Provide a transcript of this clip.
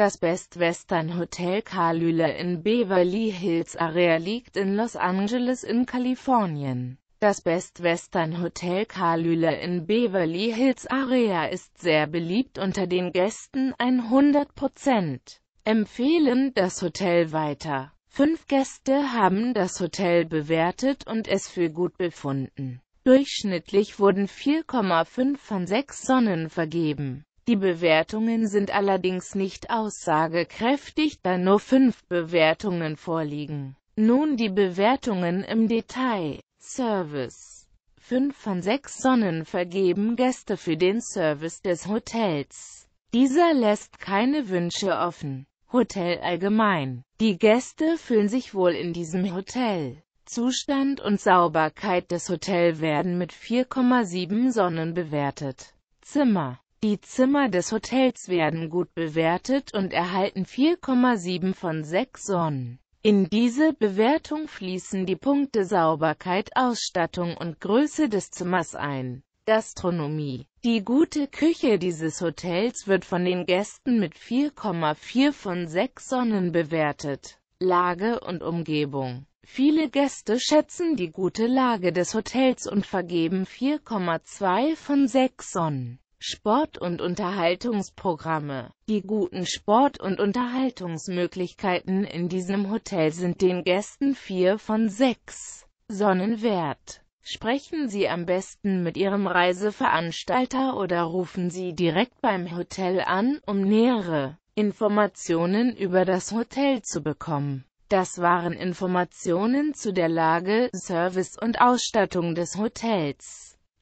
Das Best Western Hotel Kalüle in Beverly Hills Area liegt in Los Angeles in Kalifornien. Das Best Western Hotel Kalüle in Beverly Hills Area ist sehr beliebt unter den Gästen 100%. Empfehlen das Hotel weiter. Fünf Gäste haben das Hotel bewertet und es für gut befunden. Durchschnittlich wurden 4,5 von 6 Sonnen vergeben. Die Bewertungen sind allerdings nicht aussagekräftig, da nur fünf Bewertungen vorliegen. Nun die Bewertungen im Detail. Service 5 von 6 Sonnen vergeben Gäste für den Service des Hotels. Dieser lässt keine Wünsche offen. Hotel allgemein. Die Gäste fühlen sich wohl in diesem Hotel. Zustand und Sauberkeit des Hotels werden mit 4,7 Sonnen bewertet. Zimmer die Zimmer des Hotels werden gut bewertet und erhalten 4,7 von 6 Sonnen. In diese Bewertung fließen die Punkte Sauberkeit, Ausstattung und Größe des Zimmers ein. Gastronomie Die gute Küche dieses Hotels wird von den Gästen mit 4,4 von 6 Sonnen bewertet. Lage und Umgebung Viele Gäste schätzen die gute Lage des Hotels und vergeben 4,2 von 6 Sonnen. Sport- und Unterhaltungsprogramme. Die guten Sport- und Unterhaltungsmöglichkeiten in diesem Hotel sind den Gästen vier von sechs Sonnen wert. Sprechen Sie am besten mit Ihrem Reiseveranstalter oder rufen Sie direkt beim Hotel an, um nähere Informationen über das Hotel zu bekommen. Das waren Informationen zu der Lage, Service und Ausstattung des Hotels.